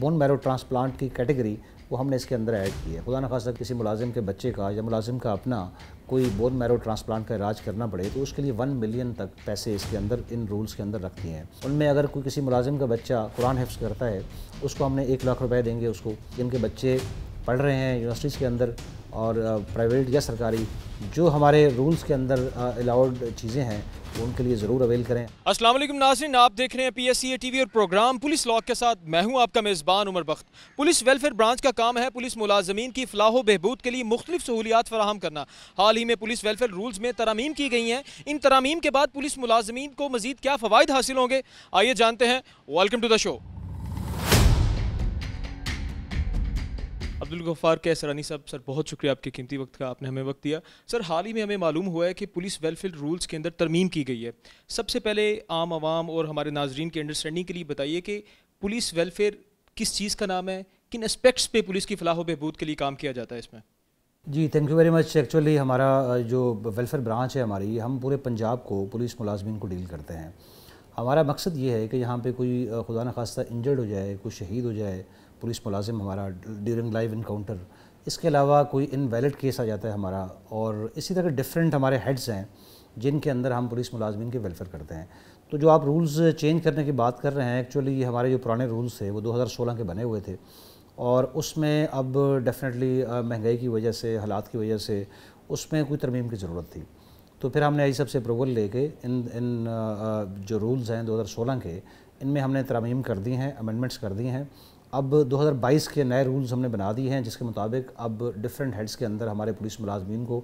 bone marrow transplant की category वो हमने इसके अंदर ऐड की है खुदा न खासा किसी मुलाजिम के बच्चे का या मुलाजिम का अपना कोई बोन मैरो ट्रांसप्लांट का इलाज करना पड़े तो उसके लिए वन मिलियन तक पैसे इसके अंदर इन रूल्स के अंदर रखती हैं उनमें अगर कोई किसी मुलाजिम का बच्चा कुरान हिफ्स करता है उसको हमने एक लाख रुपये देंगे उसको जिनके बच्चे पढ़ रहे हैं यूनिवर्सिटीज़ के अंदर और प्राइवेट या सरकारी जो हमारे रूल्स के अंदर अलाउड चीज़ें हैं उनके लिए ज़रूर अवेल करें अस्सलाम वालेकुम नाजरीन आप देख रहे हैं P S C A T V और प्रोग्राम पुलिस लॉक के साथ मैं हूं आपका मेज़बान Umar Bakht police welfare branch का काम है पुलिस मुलाजमीन की फलाह बहबूद के लिए मुख्तलिफ सहूलियात फराहम करना हाल ही में पुलिस वेलफेयर रूल्स में तरामीम की गई हैं इन तरामीम के बाद पुलिस मुलाजमीन को मजीद क्या फ़वाद हासिल होंगे आइए जानते हैं welcome to the show Abdul Ghaffar के सरानी साहब सर बहुत शुक्रिया आपके कीमती वक्त का आपने हमें वक्त दिया सर हाल ही में हमें मालूम हुआ है कि पुलिस वेलफेयर रूल्स के अंदर तरमीम की गई है सबसे पहले आम आवाम और हमारे नाजरन की अंडरस्टैंडिंग के लिए बताइए कि पुलिस वेलफेयर किस चीज़ का नाम है किन एस्पेक्ट्स पे पुलिस की फलाह बहबूद के लिए काम किया जाता है इसमें जी thank you very much actually हमारा जो वेलफेयर ब्रांच है हमारी हम पूरे पंजाब को पुलिस मुलाजमीन को डील करते हैं हमारा मकसद ये है कि यहाँ पे कोई खुदा न खास्ता इंजर्ड हो जाए कोई शहीद हो जाए पुलिस मुलाजिम हमारा ड्यूरिंग लाइव इनकाउंटर इसके अलावा कोई इनवैलिड केस आ जाता है हमारा और इसी तरह डिफरेंट हमारे हेड्स हैं जिनके अंदर हम पुलिस मुलाजमन के वेलफेयर करते हैं तो जो आप रूल्स चेंज करने की बात कर रहे हैं एक्चुअली हमारे जो पुराने रूल्स थे वो 2016 के बने हुए थे और उसमें अब डेफिनेटली महंगाई की वजह से हालात की वजह से उसमें कोई तरमीम की ज़रूरत थी तो फिर हमने आई सबसे अप्रूवल लेके इन इन जो रूल्स हैं 2016 के इनमें हमने तरमीम कर दी हैं अमेंडमेंट्स कर दी हैं अब 2022 के नए रूल्स हमने बना दिए हैं जिसके मुताबिक अब डिफरेंट हेड्स के अंदर हमारे पुलिस मुलाजमीन को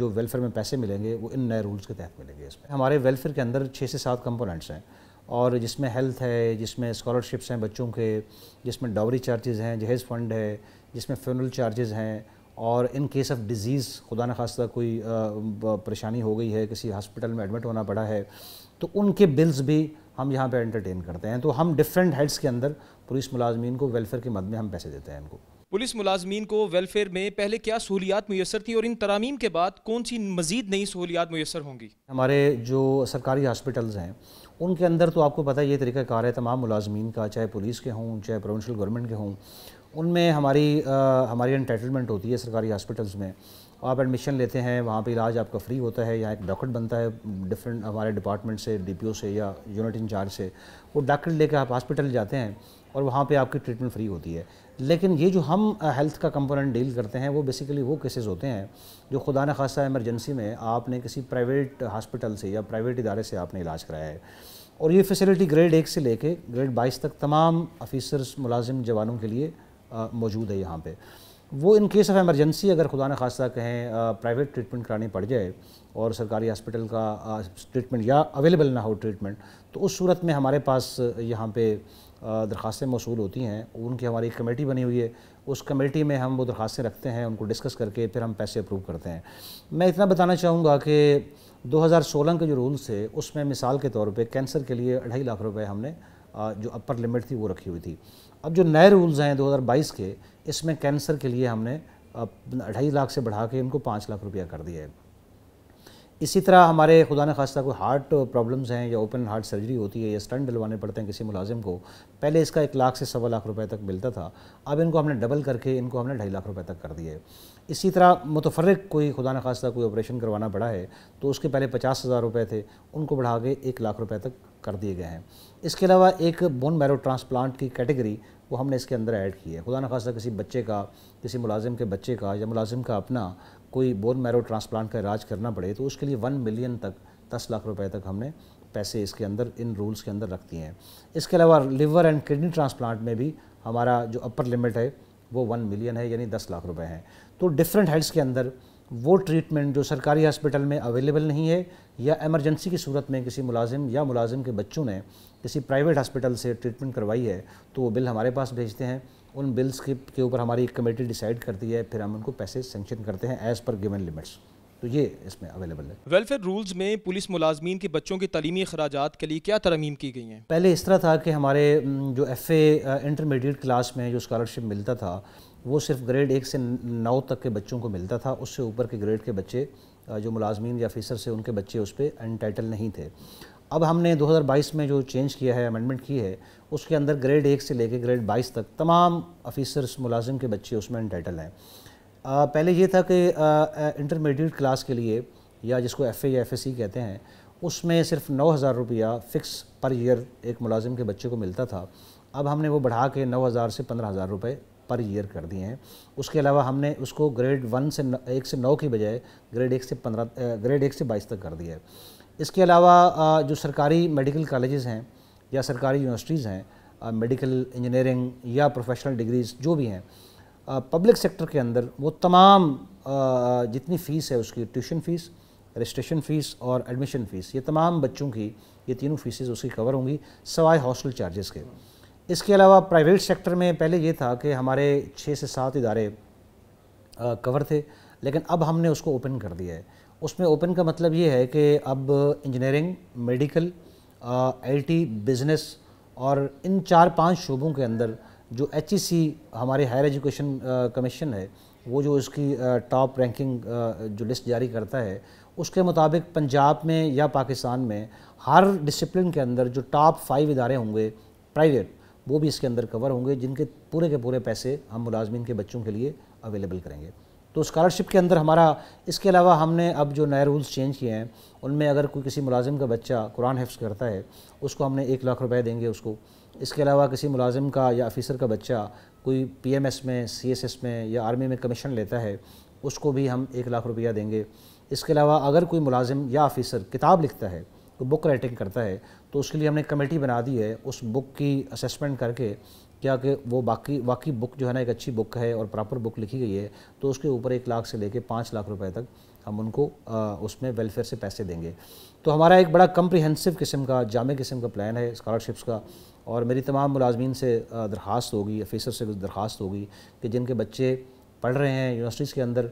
जो वेलफेयर में पैसे मिलेंगे वो इन नए रूल्स के तहत मिलेंगे इसमें हमारे वेलफेयर के अंदर छः से सात कंपोनेंट्स हैं और जिसमें हेल्थ है जिसमें स्कॉलरशिप्स हैं बच्चों के जिसमें डावरी चार्जेज़ हैं जहेज़ फ़ंड है जिसमें फ्यूनल चार्जेज़ हैं और इन केस ऑफ डिज़ीज़ खुदा न खास्ता कोई परेशानी हो गई है किसी हॉस्पिटल में एडमिट होना पड़ा है तो उनके बिल्स भी हम यहाँ पे एंटरटेन करते हैं तो हम डिफरेंट हेड्स के अंदर पुलिस मुलाजमीन को वेलफेयर के मद में हम पैसे देते हैं इनको पुलिस मुलाजमीन को वेलफेयर में पहले क्या सहूलियात मैसर थी और इन तरामीम के बाद कौन सी मजीद नई सहूलियात मैसर होंगी हमारे जो सरकारी हॉस्पिटल्स हैं उनके अंदर तो आपको पता है ये तरीका कार है तमाम मुलाजमीन का चाहे पुलिस के हों चाहे प्रोविंशल गवर्नमेंट के हों उनमें हमारी आ, हमारी इंटाइटलमेंट होती है सरकारी हॉस्पिटल्स में आप एडमिशन लेते हैं वहाँ पे इलाज आपका फ्री होता है यहाँ एक डॉक्टर बनता है डिफरेंट हमारे डिपार्टमेंट से डी से या यूनिट इंचार्ज से वो डॉक्टर लेकर आप हॉस्पिटल जाते हैं और वहाँ पे आपकी ट्रीटमेंट फ्री होती है लेकिन ये जो हम हेल्थ का कंपोनेंट डील करते हैं वो बेसिकली वो केसेस होते हैं जो खुदा न खासा एमरजेंसी में आपने किसी प्राइवेट हॉस्पिटल से या प्राइवेट इदारे से आपने इलाज कराया है और ये फैसिलिटी ग्रेड एक से लेके ग्रेड बाईस तक तमाम ऑफिसर्स मुलाजिम जवानों के लिए मौजूद है यहाँ पर वो इन केस ऑफ एमरजेंसी अगर खुदा न खासा कहें प्राइवेट ट्रीटमेंट करानी पड़ जाए और सरकारी हॉस्पिटल का ट्रीटमेंट या अवेलेबल ना हो ट्रीटमेंट तो उस सूरत में हमारे पास यहाँ पे दरखास्तें मौसू होती हैं उनकी हमारी कमेटी बनी हुई है उस कमेटी में हम वो दरखास्तें रखते हैं उनको डिस्कस करके फिर हम पैसे अप्रूव करते हैं मैं इतना बताना चाहूँगा कि 2016 के जो रूल्स थे उसमें मिसाल के तौर पे कैंसर के लिए अढ़ाई लाख रुपए हमने जो अपर लिमिट थी वो रखी हुई थी अब जो नए रूल्स हैं 2022 के इसमें कैंसर के लिए हमने अढ़ाई लाख से बढ़ा के इनको पाँच लाख रुपया कर दिया है इसी तरह हमारे खुदा न खास्ता कोई हार्ट प्रॉब्लम्स हैं या ओपन हार्ट सर्जरी होती है या स्टंट डलवाने पड़ते हैं किसी मुलाजिम को पहले इसका एक लाख से सवा लाख रुपए तक मिलता था अब इनको हमने डबल करके इनको हमने ढाई लाख रुपए तक कर दिए इसी तरह मुतफरक कोई खुदा न खास्ता कोई ऑपरेशन करवाना पड़ा है तो उसके पहले पचास हज़ार रुपये थे उनको बढ़ा के एक लाख रुपये तक कर दिए गए हैं इसके अलावा एक बोन मैरो ट्रांसप्लांट की कैटेगरी वो हमने इसके अंदर ऐड की है खुदा न खासा किसी बच्चे का किसी मुलाजिम के बच्चे का या मुलाजिम का अपना कोई बोन मैरो ट्रांसप्लांट का इलाज करना पड़े तो उसके लिए वन मिलियन तक दस लाख रुपए तक हमने पैसे इसके अंदर इन रूल्स के अंदर रख दिए हैं इसके अलावा लिवर एंड किडनी ट्रांसप्लांट में भी हमारा जो अपर लिमिट है वो वन मिलियन है यानी दस लाख रुपए हैं तो डिफरेंट हेड्स के अंदर वो ट्रीटमेंट जो सरकारी हॉस्पिटल में अवेलेबल नहीं है या एमरजेंसी की सूरत में किसी मुलाजिम या मुलाजिम के बच्चों ने किसी प्राइवेट हॉस्पिटल से ट्रीटमेंट करवाई है तो वो बिल हमारे पास भेजते हैं उन बिल्स के के ऊपर हमारी एक कमेटी डिसाइड करती है फिर हम उनको पैसे सेंक्शन करते हैं एज़ पर गिवन लिमिट्स तो ये इसमें अवेलेबल है वेलफेयर रूल्स में पुलिस मुलाजमीन के बच्चों के तलीमी अखराज के लिए क्या तरमीम की गई हैं पहले इस तरह था कि हमारे जो एफ़ ए इंटरमीडिएट क्लास में जो स्कॉलरशिप मिलता था वो सिर्फ ग्रेड एक से नौ तक के बच्चों को मिलता था उससे ऊपर के ग्रेड के बच्चे जो मुलाजमीन या अफीसर से उनके बच्चे उस पर एंटाइटल नहीं थे अब हमने 2022 में जो चेंज किया है अमेंडमेंट की है उसके अंदर ग्रेड एक से लेकर ग्रेड 22 तक तमाम अफीसर्स मुलाजिम के बच्चे उसमें इंटाइटल हैं पहले ये था कि इंटरमीडिएट क्लास के लिए या जिसको एफ़ या एफ कहते हैं उसमें सिर्फ नौ हज़ार रुपया फ़िक्स पर ईयर एक मुलाजिम के बच्चे को मिलता था अब हमने वो बढ़ा के नौ हज़ार से पंद्रह हज़ार रुपये पर ईयर कर दिए हैं उसके अलावा हमने उसको ग्रेड वन से न, एक से नौ की बजाय ग्रेड एक से पंद्रह ग्रेड एक से बाईस तक कर दिया है इसके अलावा जो सरकारी मेडिकल कॉलेजेस हैं या सरकारी यूनिवर्सिटीज़ हैं मेडिकल इंजीनियरिंग या प्रोफेशनल डिग्रीज़ जो भी हैं पब्लिक सेक्टर के अंदर वो तमाम जितनी फ़ीस है उसकी ट्यूशन फ़ीस रजिस्ट्रेशन फ़ीस और एडमिशन फ़ीस ये तमाम बच्चों की ये तीनों फीसेज उसकी कवर होंगी सवाए हॉस्टल चार्जेस के इसके अलावा प्राइवेट सेक्टर में पहले ये था कि हमारे छः से सात इदारे कवर थे लेकिन अब हमने उसको ओपन कर दिया है उसमें ओपन का मतलब ये है कि अब इंजीनियरिंग मेडिकल टी बिज़नेस और इन चार पांच शोबों के अंदर जो एच e हमारे हायर एजुकेशन कमीशन है वो जो इसकी टॉप रैंकिंग जो लिस्ट जारी करता है उसके मुताबिक पंजाब में या पाकिस्तान में हर डिसिप्लिन के अंदर जो टॉप फाइव इदारे होंगे प्राइवेट वो भी इसके अंदर कवर होंगे जिनके पूरे के पूरे पैसे हम मुलाजमीन के बच्चों के लिए अवेलेबल करेंगे तो स्कॉलरशिप के अंदर हमारा इसके अलावा हमने अब जो नए रूल्स चेंज किए हैं उनमें अगर कोई किसी मुलाजिम का बच्चा कुरान हिफ्स करता है उसको हमने एक लाख रुपए देंगे उसको इसके अलावा किसी मुलाजिम का या ऑफिसर का बच्चा कोई पीएमएस में सीएसएस में या आर्मी में कमीशन लेता है उसको भी हम एक लाख रुपया देंगे इसके अलावा अगर कोई मुलाजिम या ऑफिसर किताब लिखता है कोई बुक राइटिंग करता है तो उसके लिए हमने कमेटी बना दी है उस बुक की असेसमेंट करके क्या कि वो बाकी वाकई बुक जो है ना एक अच्छी बुक है और प्रॉपर बुक लिखी गई है तो उसके ऊपर एक लाख से लेके पाँच लाख रुपए तक हम उनको आ, उसमें वेलफेयर से पैसे देंगे तो हमारा एक बड़ा कम्प्रिहेंसिव किस्म का जामे किस्म का प्लान है स्कॉलरशिप्स का और मेरी तमाम मुलाजमीन से दरख्वास्त होगी ऑफिसर से दरख्वास्त होगी कि जिनके बच्चे पढ़ रहे हैं यूनिवर्सिटीज़ के अंदर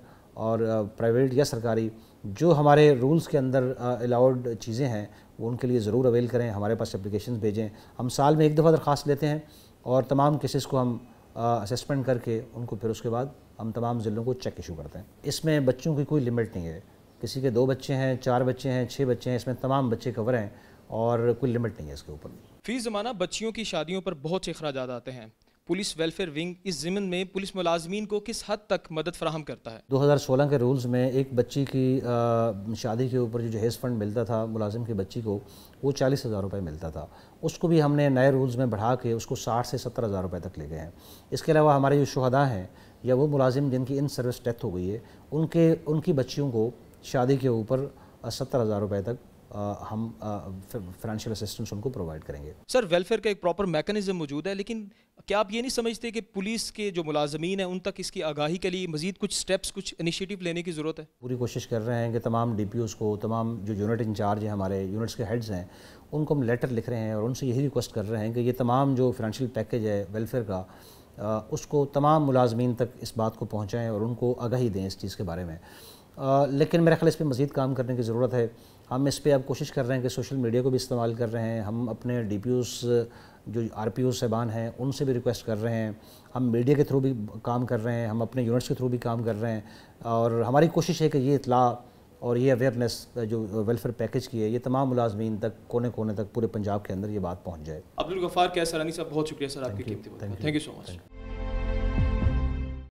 और प्राइवेट या सरकारी जो हमारे रूल्स के अंदर अलाउड चीज़ें हैं वो उनके लिए ज़रूर अवेल करें हमारे पास अप्लीकेशन भेजें हम साल में एक दफ़ा दरख्वास्त लेते हैं और तमाम केसेस को हम असेसमेंट करके उनको फिर उसके बाद हम तमाम ज़िलों को चेक इशू करते हैं इसमें बच्चों की कोई लिमिट नहीं है किसी के दो बच्चे हैं चार बच्चे हैं छः बच्चे हैं इसमें तमाम बच्चे कवर हैं और कोई लिमिट नहीं है इसके ऊपर फीस जमाना बच्चियों की शादियों पर बहुत से अखराज आते हैं पुलिस वेलफेयर विंग इस ज़िमन में पुलिस मुलाजमीन को किस हद तक मदद फराहम करता है 2016 के रूल्स में एक बच्ची की शादी के ऊपर जो जहेज़ फ़ंड मिलता था मुलाजिम की बच्ची को वो चालीस हज़ार रुपये मिलता था उसको भी हमने नए रूल्स में बढ़ा के उसको साठ से सत्तर हज़ार रुपये तक ले गए हैं इसके अलावा हमारे जो शहदा हैं या वो मुलाजिम जिनकी इन सर्विस डेथ हो गई है उनके उनकी बच्चियों को शादी के ऊपर सत्तर हज़ार रुपये तक हम फाइनेंशियल असिस्टेंस उनको प्रोवाइड करेंगे सर वेलफेयर का एक प्रॉपर मैकेनिज्म मौजूद है लेकिन क्या आप ये नहीं समझते कि पुलिस के जो मुलाजमीन हैं उन तक इसकी आगाही के लिए मजीद कुछ स्टेप्स कुछ इनिशिएटिव लेने की ज़रूरत है पूरी कोशिश कर रहे हैं कि तमाम डी पी को तमाम जो यूनिट इंचार्ज हैं हमारे यूनिट्स के हेड्स हैं उनको हम लेटर लिख रहे हैं और उनसे यही रिक्वेस्ट कर रहे हैं कि ये तमाम जो फाइनेंशियल पैकेज है वेलफेयर का उसको तमाम मुलाजमीन तक इस बात को पहुँचाएँ और उनको आगाही दें इस चीज़ के बारे में आ, लेकिन मेरा ख्याल इस पर मज़ीद काम करने की ज़रूरत है हम इस पर अब कोशिश कर रहे हैं कि सोशल मीडिया को भी इस्तेमाल कर रहे हैं हम अपने डी पी ओस जो आर पी ओ साहबान हैं उनसे भी रिक्वेस्ट कर रहे हैं हम मीडिया के थ्रू भी काम कर रहे हैं हम अपने यूनिट्स के थ्रू भी काम कर रहे हैं और हमारी कोशिश है कि ये इतला और ये अवेयरनेस जो वेलफेयर पैकेज की है ये तमाम मुलाजमीन तक कोने कोने तक पूरे पंजाब के अंदर ये बात पहुँच जाए अब्दुल गफ़ार सरानी साहब बहुत शुक्रिया सर आपकी थैंक यू सो मच